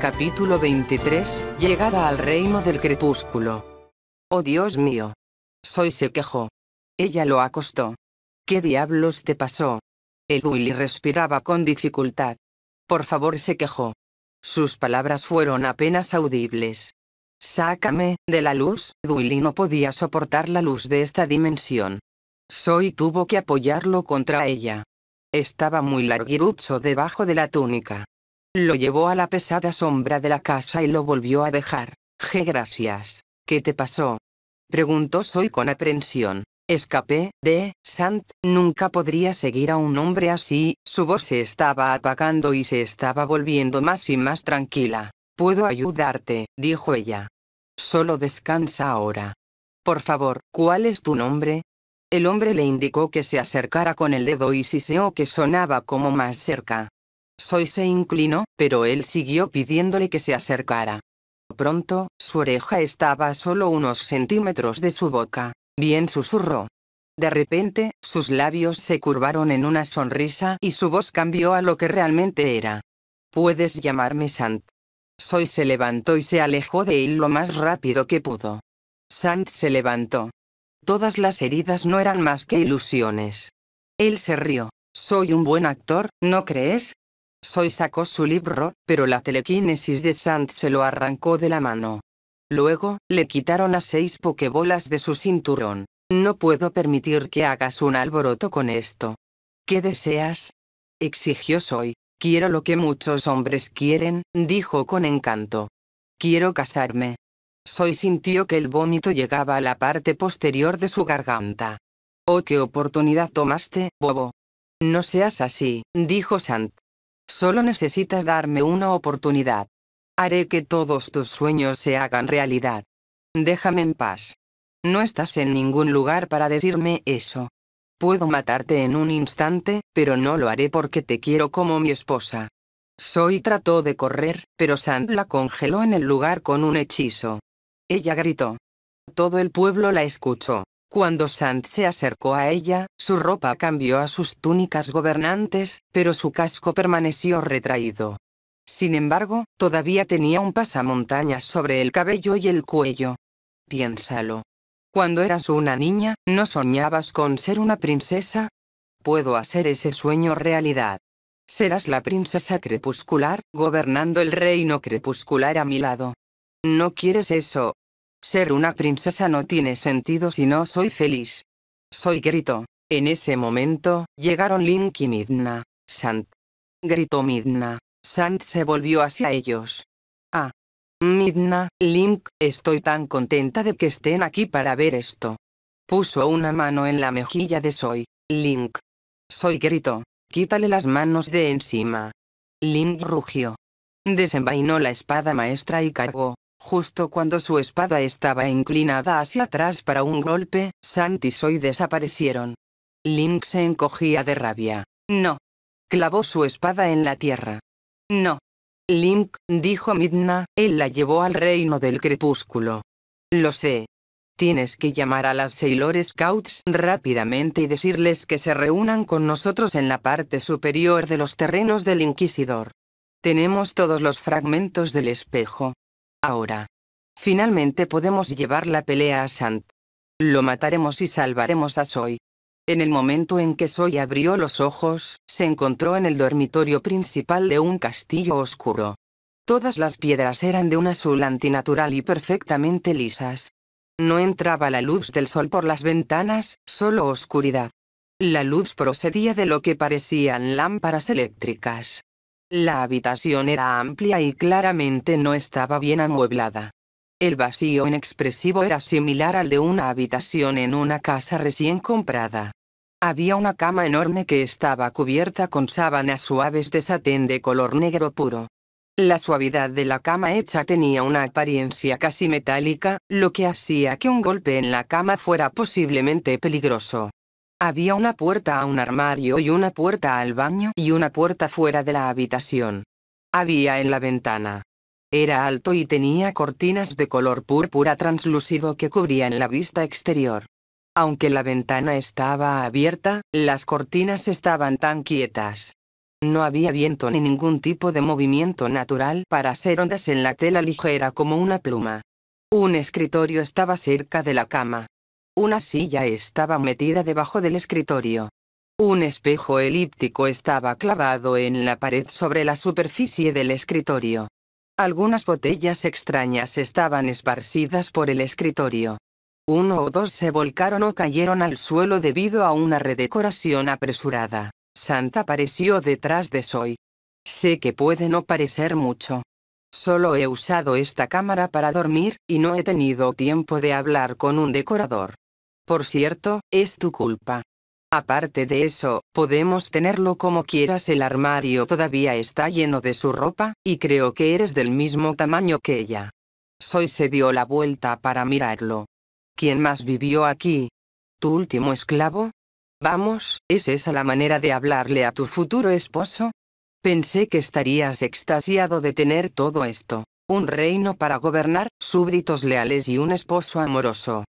Capítulo 23, llegada al reino del crepúsculo. Oh Dios mío. Soy se quejó. Ella lo acostó. ¿Qué diablos te pasó? El Duili respiraba con dificultad. Por favor se quejó. Sus palabras fueron apenas audibles. Sácame, de la luz, Duili no podía soportar la luz de esta dimensión. Soy tuvo que apoyarlo contra ella. Estaba muy larguirucho debajo de la túnica. Lo llevó a la pesada sombra de la casa y lo volvió a dejar. G. gracias. ¿Qué te pasó? Preguntó Soy con aprensión. Escapé, de, Sant, nunca podría seguir a un hombre así, su voz se estaba apagando y se estaba volviendo más y más tranquila. Puedo ayudarte, dijo ella. Solo descansa ahora. Por favor, ¿cuál es tu nombre? El hombre le indicó que se acercara con el dedo y siseó que sonaba como más cerca. Soy se inclinó, pero él siguió pidiéndole que se acercara. Pronto, su oreja estaba a solo unos centímetros de su boca. Bien susurró. De repente, sus labios se curvaron en una sonrisa y su voz cambió a lo que realmente era. Puedes llamarme Sant. Soy se levantó y se alejó de él lo más rápido que pudo. Sant se levantó. Todas las heridas no eran más que ilusiones. Él se rió. Soy un buen actor, ¿no crees? Soy sacó su libro, pero la telequinesis de Sant se lo arrancó de la mano. Luego, le quitaron a seis pokebolas de su cinturón. No puedo permitir que hagas un alboroto con esto. ¿Qué deseas? exigió Soy. Quiero lo que muchos hombres quieren, dijo con encanto. Quiero casarme. Soy sintió que el vómito llegaba a la parte posterior de su garganta. Oh, qué oportunidad tomaste, bobo. No seas así, dijo Sant. Solo necesitas darme una oportunidad. Haré que todos tus sueños se hagan realidad. Déjame en paz. No estás en ningún lugar para decirme eso. Puedo matarte en un instante, pero no lo haré porque te quiero como mi esposa. Soy trató de correr, pero Sand la congeló en el lugar con un hechizo. Ella gritó. Todo el pueblo la escuchó. Cuando Sand se acercó a ella, su ropa cambió a sus túnicas gobernantes, pero su casco permaneció retraído. Sin embargo, todavía tenía un pasamontañas sobre el cabello y el cuello. Piénsalo. Cuando eras una niña, ¿no soñabas con ser una princesa? Puedo hacer ese sueño realidad. Serás la princesa crepuscular, gobernando el reino crepuscular a mi lado. ¿No quieres eso, ser una princesa no tiene sentido si no soy feliz. Soy grito. En ese momento, llegaron Link y Midna. Sant. Gritó Midna. Sant se volvió hacia ellos. Ah. Midna, Link, estoy tan contenta de que estén aquí para ver esto. Puso una mano en la mejilla de Soy. Link. Soy grito. Quítale las manos de encima. Link rugió. Desenvainó la espada maestra y cargó. Justo cuando su espada estaba inclinada hacia atrás para un golpe, Santi Soy desaparecieron. Link se encogía de rabia. No. Clavó su espada en la tierra. No. Link, dijo Midna, él la llevó al reino del crepúsculo. Lo sé. Tienes que llamar a las Sailor Scouts rápidamente y decirles que se reúnan con nosotros en la parte superior de los terrenos del Inquisidor. Tenemos todos los fragmentos del espejo. Ahora. Finalmente podemos llevar la pelea a Sant. Lo mataremos y salvaremos a Soy. En el momento en que Soy abrió los ojos, se encontró en el dormitorio principal de un castillo oscuro. Todas las piedras eran de un azul antinatural y perfectamente lisas. No entraba la luz del sol por las ventanas, solo oscuridad. La luz procedía de lo que parecían lámparas eléctricas. La habitación era amplia y claramente no estaba bien amueblada. El vacío inexpresivo era similar al de una habitación en una casa recién comprada. Había una cama enorme que estaba cubierta con sábanas suaves de satén de color negro puro. La suavidad de la cama hecha tenía una apariencia casi metálica, lo que hacía que un golpe en la cama fuera posiblemente peligroso. Había una puerta a un armario y una puerta al baño y una puerta fuera de la habitación. Había en la ventana. Era alto y tenía cortinas de color púrpura translúcido que cubrían la vista exterior. Aunque la ventana estaba abierta, las cortinas estaban tan quietas. No había viento ni ningún tipo de movimiento natural para hacer ondas en la tela ligera como una pluma. Un escritorio estaba cerca de la cama, una silla estaba metida debajo del escritorio. Un espejo elíptico estaba clavado en la pared sobre la superficie del escritorio. Algunas botellas extrañas estaban esparcidas por el escritorio. Uno o dos se volcaron o cayeron al suelo debido a una redecoración apresurada. Santa apareció detrás de Soy. Sé que puede no parecer mucho. Solo he usado esta cámara para dormir, y no he tenido tiempo de hablar con un decorador. Por cierto, es tu culpa. Aparte de eso, podemos tenerlo como quieras el armario todavía está lleno de su ropa, y creo que eres del mismo tamaño que ella. Soy se dio la vuelta para mirarlo. ¿Quién más vivió aquí? ¿Tu último esclavo? Vamos, ¿es esa la manera de hablarle a tu futuro esposo? Pensé que estarías extasiado de tener todo esto. Un reino para gobernar, súbditos leales y un esposo amoroso.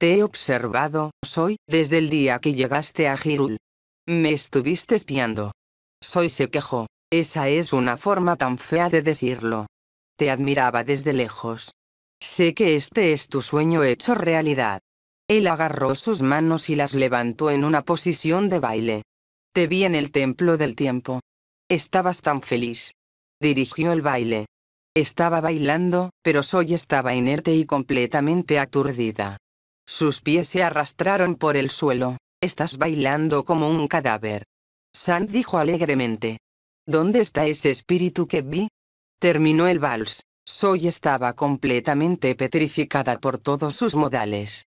Te he observado, soy, desde el día que llegaste a Girul. Me estuviste espiando. Soy se quejó. Esa es una forma tan fea de decirlo. Te admiraba desde lejos. Sé que este es tu sueño hecho realidad. Él agarró sus manos y las levantó en una posición de baile. Te vi en el templo del tiempo. Estabas tan feliz. Dirigió el baile. Estaba bailando, pero Soy estaba inerte y completamente aturdida. Sus pies se arrastraron por el suelo. Estás bailando como un cadáver. San dijo alegremente. ¿Dónde está ese espíritu que vi? Terminó el vals. Soy estaba completamente petrificada por todos sus modales.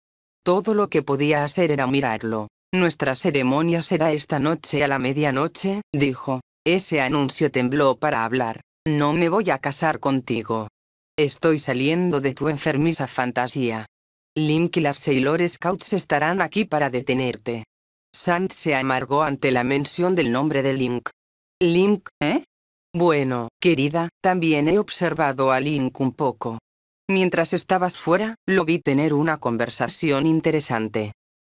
Todo lo que podía hacer era mirarlo. Nuestra ceremonia será esta noche a la medianoche, dijo. Ese anuncio tembló para hablar. No me voy a casar contigo. Estoy saliendo de tu enfermiza fantasía. Link y las Sailor Scouts estarán aquí para detenerte. Sand se amargó ante la mención del nombre de Link. Link, ¿eh? Bueno, querida, también he observado a Link un poco. Mientras estabas fuera, lo vi tener una conversación interesante.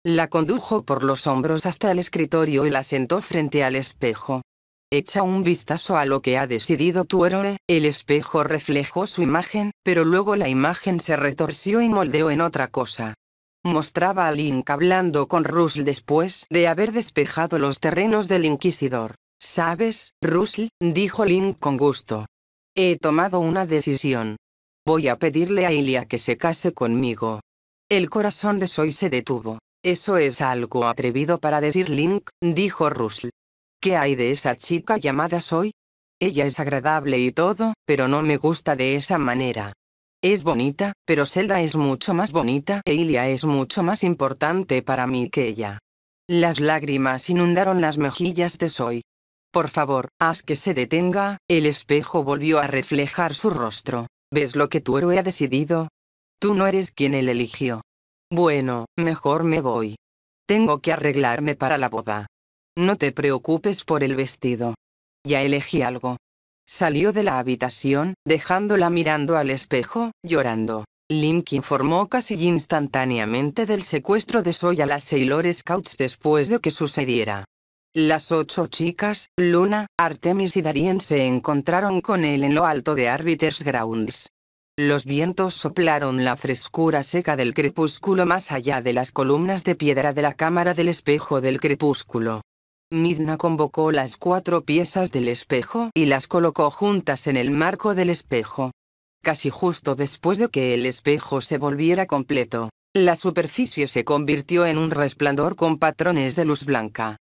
La condujo por los hombros hasta el escritorio y la sentó frente al espejo. Echa un vistazo a lo que ha decidido tu el espejo reflejó su imagen, pero luego la imagen se retorció y moldeó en otra cosa. Mostraba a Link hablando con Russell después de haber despejado los terrenos del Inquisidor. ¿Sabes, Russell? dijo Link con gusto. He tomado una decisión. Voy a pedirle a Ilia que se case conmigo. El corazón de Soy se detuvo. Eso es algo atrevido para decir Link, dijo Russell. ¿Qué hay de esa chica llamada Soy? Ella es agradable y todo, pero no me gusta de esa manera. Es bonita, pero Zelda es mucho más bonita e es mucho más importante para mí que ella. Las lágrimas inundaron las mejillas de Soy. Por favor, haz que se detenga, el espejo volvió a reflejar su rostro. ¿Ves lo que tu héroe ha decidido? Tú no eres quien él eligió. Bueno, mejor me voy. Tengo que arreglarme para la boda. No te preocupes por el vestido. Ya elegí algo. Salió de la habitación, dejándola mirando al espejo, llorando. Link informó casi instantáneamente del secuestro de Soy a las Sailor Scouts después de que sucediera. Las ocho chicas, Luna, Artemis y Darien se encontraron con él en lo alto de Arbiter's Grounds. Los vientos soplaron la frescura seca del crepúsculo más allá de las columnas de piedra de la cámara del espejo del crepúsculo. Midna convocó las cuatro piezas del espejo y las colocó juntas en el marco del espejo. Casi justo después de que el espejo se volviera completo, la superficie se convirtió en un resplandor con patrones de luz blanca.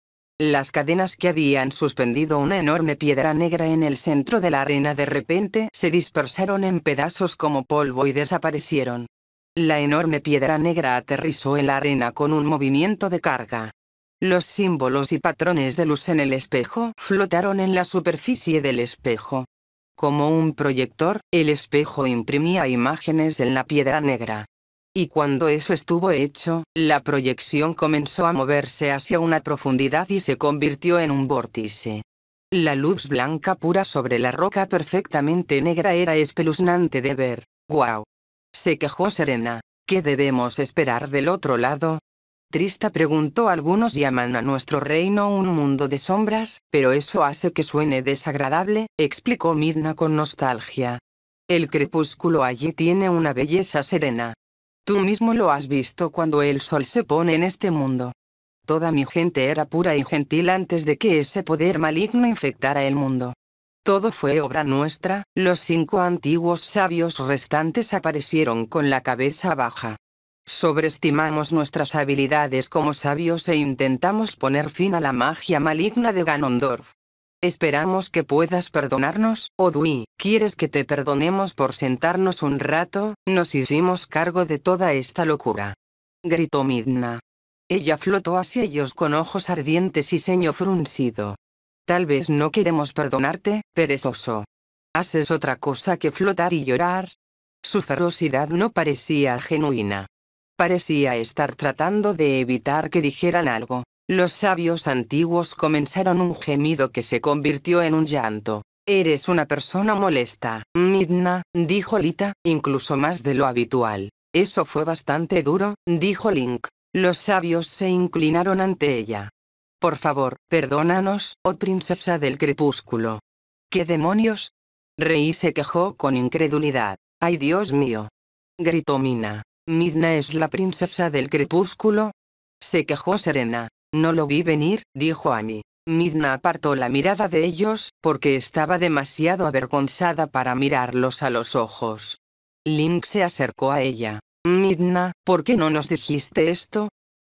Las cadenas que habían suspendido una enorme piedra negra en el centro de la arena de repente se dispersaron en pedazos como polvo y desaparecieron. La enorme piedra negra aterrizó en la arena con un movimiento de carga. Los símbolos y patrones de luz en el espejo flotaron en la superficie del espejo. Como un proyector, el espejo imprimía imágenes en la piedra negra. Y cuando eso estuvo hecho, la proyección comenzó a moverse hacia una profundidad y se convirtió en un vórtice. La luz blanca pura sobre la roca perfectamente negra era espeluznante de ver. ¡Guau! Se quejó Serena. ¿Qué debemos esperar del otro lado? Trista preguntó algunos llaman a nuestro reino un mundo de sombras, pero eso hace que suene desagradable, explicó Mirna con nostalgia. El crepúsculo allí tiene una belleza serena. Tú mismo lo has visto cuando el sol se pone en este mundo. Toda mi gente era pura y gentil antes de que ese poder maligno infectara el mundo. Todo fue obra nuestra, los cinco antiguos sabios restantes aparecieron con la cabeza baja. Sobreestimamos nuestras habilidades como sabios e intentamos poner fin a la magia maligna de Ganondorf. Esperamos que puedas perdonarnos, Odui. ¿Quieres que te perdonemos por sentarnos un rato? Nos hicimos cargo de toda esta locura. Gritó Midna. Ella flotó hacia ellos con ojos ardientes y ceño fruncido. Tal vez no queremos perdonarte, perezoso. Haces otra cosa que flotar y llorar. Su ferocidad no parecía genuina parecía estar tratando de evitar que dijeran algo. Los sabios antiguos comenzaron un gemido que se convirtió en un llanto. Eres una persona molesta, Midna, dijo Lita, incluso más de lo habitual. Eso fue bastante duro, dijo Link. Los sabios se inclinaron ante ella. Por favor, perdónanos, oh princesa del crepúsculo. ¿Qué demonios? Rey se quejó con incredulidad. ¡Ay Dios mío! gritó Mina. Midna es la princesa del crepúsculo. Se quejó Serena. No lo vi venir, dijo Amy. Midna apartó la mirada de ellos, porque estaba demasiado avergonzada para mirarlos a los ojos. Link se acercó a ella. Midna, ¿por qué no nos dijiste esto?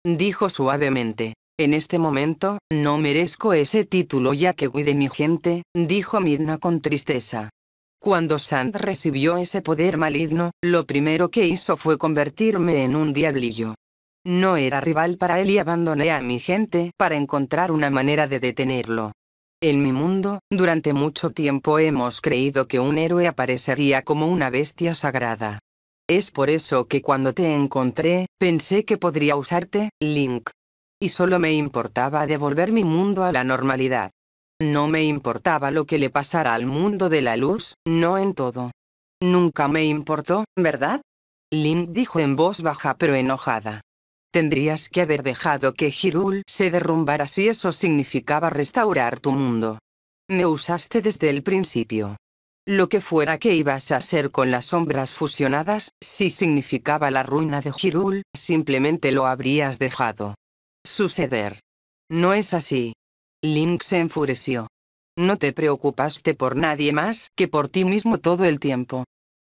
Dijo suavemente. En este momento, no merezco ese título ya que huí mi gente, dijo Midna con tristeza. Cuando Sand recibió ese poder maligno, lo primero que hizo fue convertirme en un diablillo. No era rival para él y abandoné a mi gente para encontrar una manera de detenerlo. En mi mundo, durante mucho tiempo hemos creído que un héroe aparecería como una bestia sagrada. Es por eso que cuando te encontré, pensé que podría usarte, Link. Y solo me importaba devolver mi mundo a la normalidad. No me importaba lo que le pasara al mundo de la luz, no en todo. Nunca me importó, ¿verdad? Link dijo en voz baja pero enojada. Tendrías que haber dejado que Hirul se derrumbara si eso significaba restaurar tu mundo. Me usaste desde el principio. Lo que fuera que ibas a hacer con las sombras fusionadas, si significaba la ruina de Hirul, simplemente lo habrías dejado suceder. No es así, Link se enfureció. No te preocupaste por nadie más que por ti mismo todo el tiempo.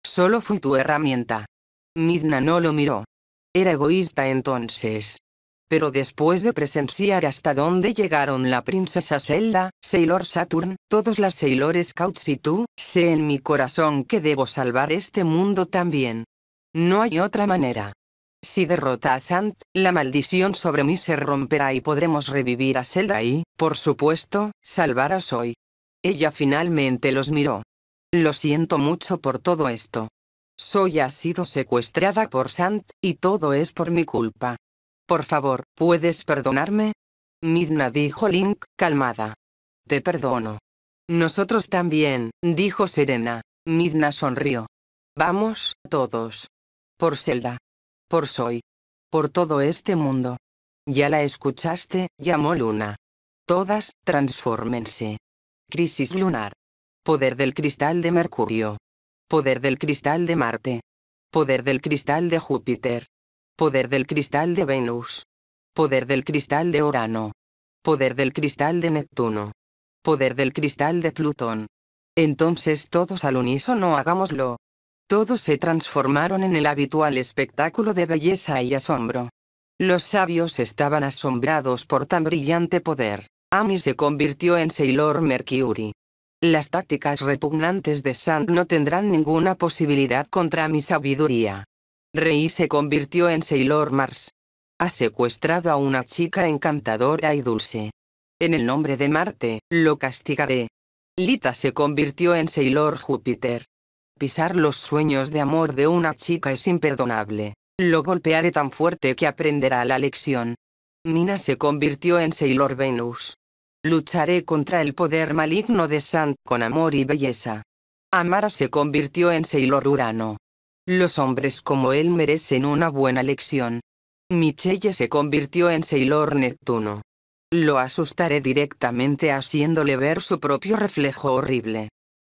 Solo fui tu herramienta. Midna no lo miró. Era egoísta entonces. Pero después de presenciar hasta dónde llegaron la princesa Zelda, Sailor Saturn, todos las Sailor Scouts y tú, sé en mi corazón que debo salvar este mundo también. No hay otra manera. Si derrota a Sant, la maldición sobre mí se romperá y podremos revivir a Zelda y, por supuesto, salvar a Soy. Ella finalmente los miró. Lo siento mucho por todo esto. Soy ha sido secuestrada por Sant, y todo es por mi culpa. Por favor, ¿puedes perdonarme? Midna dijo Link, calmada. Te perdono. Nosotros también, dijo Serena. Midna sonrió. Vamos, todos. Por Zelda por Soy. Por todo este mundo. Ya la escuchaste, llamó Luna. Todas, transfórmense. Crisis lunar. Poder del cristal de Mercurio. Poder del cristal de Marte. Poder del cristal de Júpiter. Poder del cristal de Venus. Poder del cristal de Urano. Poder del cristal de Neptuno. Poder del cristal de Plutón. Entonces todos al unísono hagámoslo todos se transformaron en el habitual espectáculo de belleza y asombro. Los sabios estaban asombrados por tan brillante poder. Ami se convirtió en Sailor Mercury. Las tácticas repugnantes de Sand no tendrán ninguna posibilidad contra mi sabiduría. Rey se convirtió en Sailor Mars. Ha secuestrado a una chica encantadora y dulce. En el nombre de Marte, lo castigaré. Lita se convirtió en Sailor Júpiter. Pisar los sueños de amor de una chica es imperdonable. Lo golpearé tan fuerte que aprenderá la lección. Mina se convirtió en Sailor Venus. Lucharé contra el poder maligno de Sand con amor y belleza. Amara se convirtió en Sailor Urano. Los hombres como él merecen una buena lección. Michelle se convirtió en Sailor Neptuno. Lo asustaré directamente haciéndole ver su propio reflejo horrible.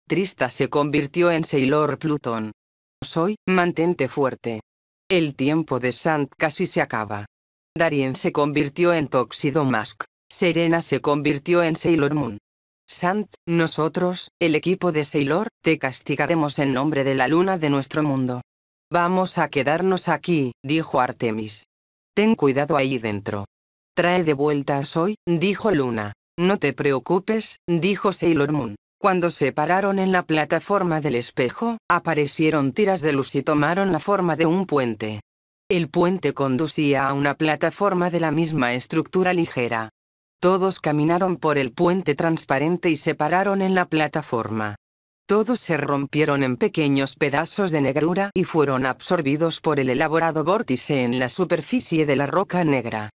Trista se convirtió en Sailor Plutón. Soy, mantente fuerte. El tiempo de Sand casi se acaba. Darien se convirtió en Toxido Mask. Serena se convirtió en Sailor Moon. Sant, nosotros, el equipo de Sailor, te castigaremos en nombre de la luna de nuestro mundo. Vamos a quedarnos aquí, dijo Artemis. Ten cuidado ahí dentro. Trae de vuelta a Soy, dijo Luna. No te preocupes, dijo Sailor Moon. Cuando se pararon en la plataforma del espejo, aparecieron tiras de luz y tomaron la forma de un puente. El puente conducía a una plataforma de la misma estructura ligera. Todos caminaron por el puente transparente y se pararon en la plataforma. Todos se rompieron en pequeños pedazos de negrura y fueron absorbidos por el elaborado vórtice en la superficie de la roca negra.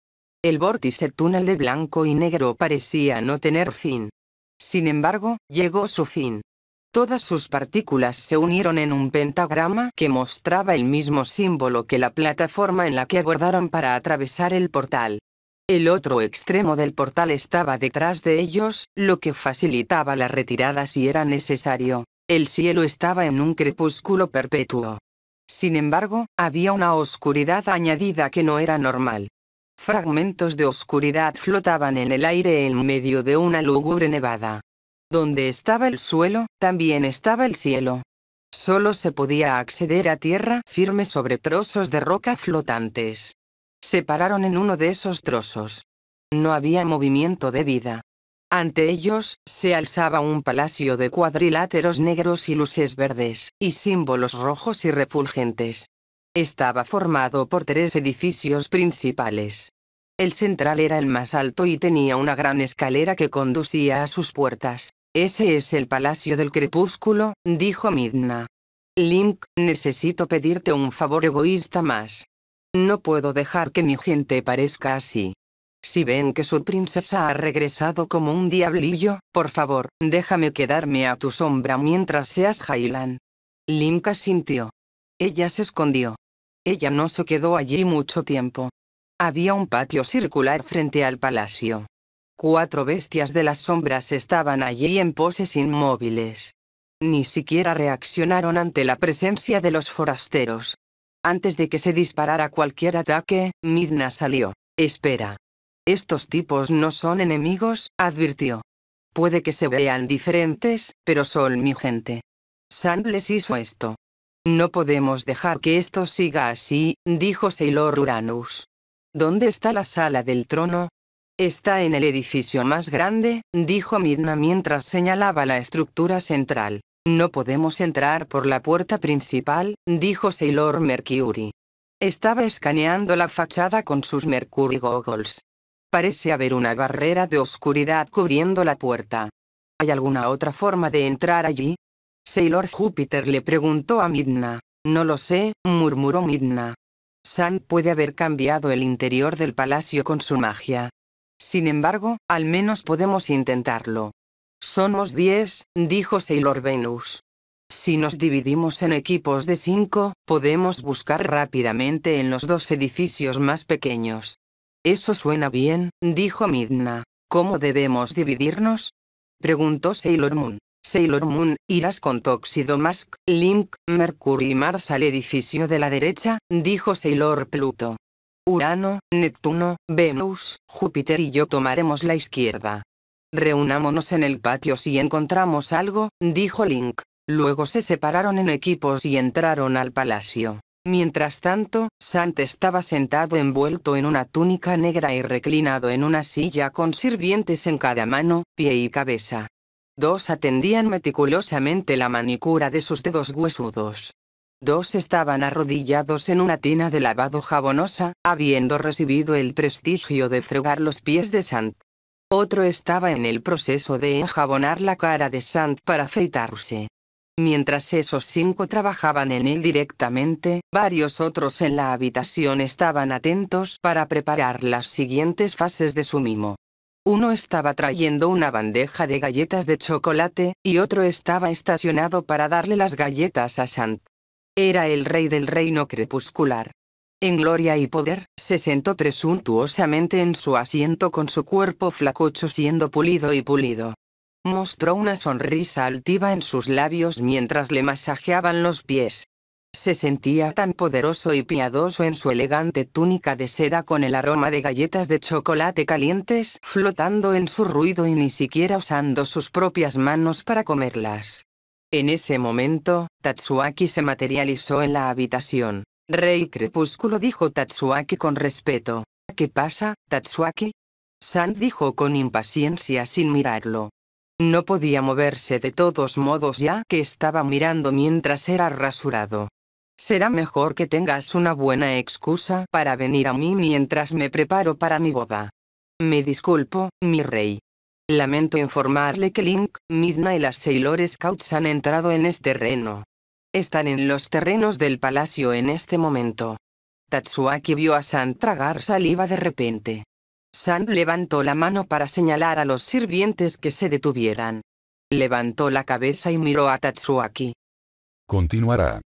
El vórtice túnel de blanco y negro parecía no tener fin. Sin embargo, llegó su fin. Todas sus partículas se unieron en un pentagrama que mostraba el mismo símbolo que la plataforma en la que abordaron para atravesar el portal. El otro extremo del portal estaba detrás de ellos, lo que facilitaba la retirada si era necesario. El cielo estaba en un crepúsculo perpetuo. Sin embargo, había una oscuridad añadida que no era normal. Fragmentos de oscuridad flotaban en el aire en medio de una lúgubre nevada. Donde estaba el suelo, también estaba el cielo. Solo se podía acceder a tierra firme sobre trozos de roca flotantes. Se pararon en uno de esos trozos. No había movimiento de vida. Ante ellos, se alzaba un palacio de cuadriláteros negros y luces verdes, y símbolos rojos y refulgentes. Estaba formado por tres edificios principales. El central era el más alto y tenía una gran escalera que conducía a sus puertas. Ese es el Palacio del Crepúsculo, dijo Midna. Link, necesito pedirte un favor egoísta más. No puedo dejar que mi gente parezca así. Si ven que su princesa ha regresado como un diablillo, por favor, déjame quedarme a tu sombra mientras seas Jailan. Link asintió. Ella se escondió. Ella no se quedó allí mucho tiempo. Había un patio circular frente al palacio. Cuatro bestias de las sombras estaban allí en poses inmóviles. Ni siquiera reaccionaron ante la presencia de los forasteros. Antes de que se disparara cualquier ataque, Midna salió. Espera. Estos tipos no son enemigos, advirtió. Puede que se vean diferentes, pero son mi gente. Sand les hizo esto. No podemos dejar que esto siga así, dijo Sailor Uranus. ¿Dónde está la sala del trono? Está en el edificio más grande, dijo Midna mientras señalaba la estructura central. No podemos entrar por la puerta principal, dijo Sailor Mercury. Estaba escaneando la fachada con sus Mercury Goggles. Parece haber una barrera de oscuridad cubriendo la puerta. ¿Hay alguna otra forma de entrar allí? Sailor Júpiter le preguntó a Midna. No lo sé, murmuró Midna. Sam puede haber cambiado el interior del palacio con su magia. Sin embargo, al menos podemos intentarlo. Somos diez, dijo Sailor Venus. Si nos dividimos en equipos de cinco, podemos buscar rápidamente en los dos edificios más pequeños. Eso suena bien, dijo Midna. ¿Cómo debemos dividirnos? Preguntó Sailor Moon. Sailor Moon, irás con Tóxido Mask, Link, Mercury y Mars al edificio de la derecha, dijo Sailor Pluto. Urano, Neptuno, Venus, Júpiter y yo tomaremos la izquierda. Reunámonos en el patio si encontramos algo, dijo Link. Luego se separaron en equipos y entraron al palacio. Mientras tanto, Sant estaba sentado envuelto en una túnica negra y reclinado en una silla con sirvientes en cada mano, pie y cabeza. Dos atendían meticulosamente la manicura de sus dedos huesudos. Dos estaban arrodillados en una tina de lavado jabonosa, habiendo recibido el prestigio de fregar los pies de Sant. Otro estaba en el proceso de enjabonar la cara de Sant para afeitarse. Mientras esos cinco trabajaban en él directamente, varios otros en la habitación estaban atentos para preparar las siguientes fases de su mimo. Uno estaba trayendo una bandeja de galletas de chocolate, y otro estaba estacionado para darle las galletas a Sant. Era el rey del reino crepuscular. En gloria y poder, se sentó presuntuosamente en su asiento con su cuerpo flacocho siendo pulido y pulido. Mostró una sonrisa altiva en sus labios mientras le masajeaban los pies. Se sentía tan poderoso y piadoso en su elegante túnica de seda con el aroma de galletas de chocolate calientes flotando en su ruido y ni siquiera usando sus propias manos para comerlas. En ese momento, Tatsuaki se materializó en la habitación. Rey Crepúsculo dijo Tatsuaki con respeto. ¿Qué pasa, Tatsuaki? San dijo con impaciencia sin mirarlo. No podía moverse de todos modos ya que estaba mirando mientras era rasurado. Será mejor que tengas una buena excusa para venir a mí mientras me preparo para mi boda. Me disculpo, mi rey. Lamento informarle que Link, Midna y las Sailor Scouts han entrado en este terreno. Están en los terrenos del palacio en este momento. Tatsuaki vio a San tragar saliva de repente. San levantó la mano para señalar a los sirvientes que se detuvieran. Levantó la cabeza y miró a Tatsuaki. Continuará.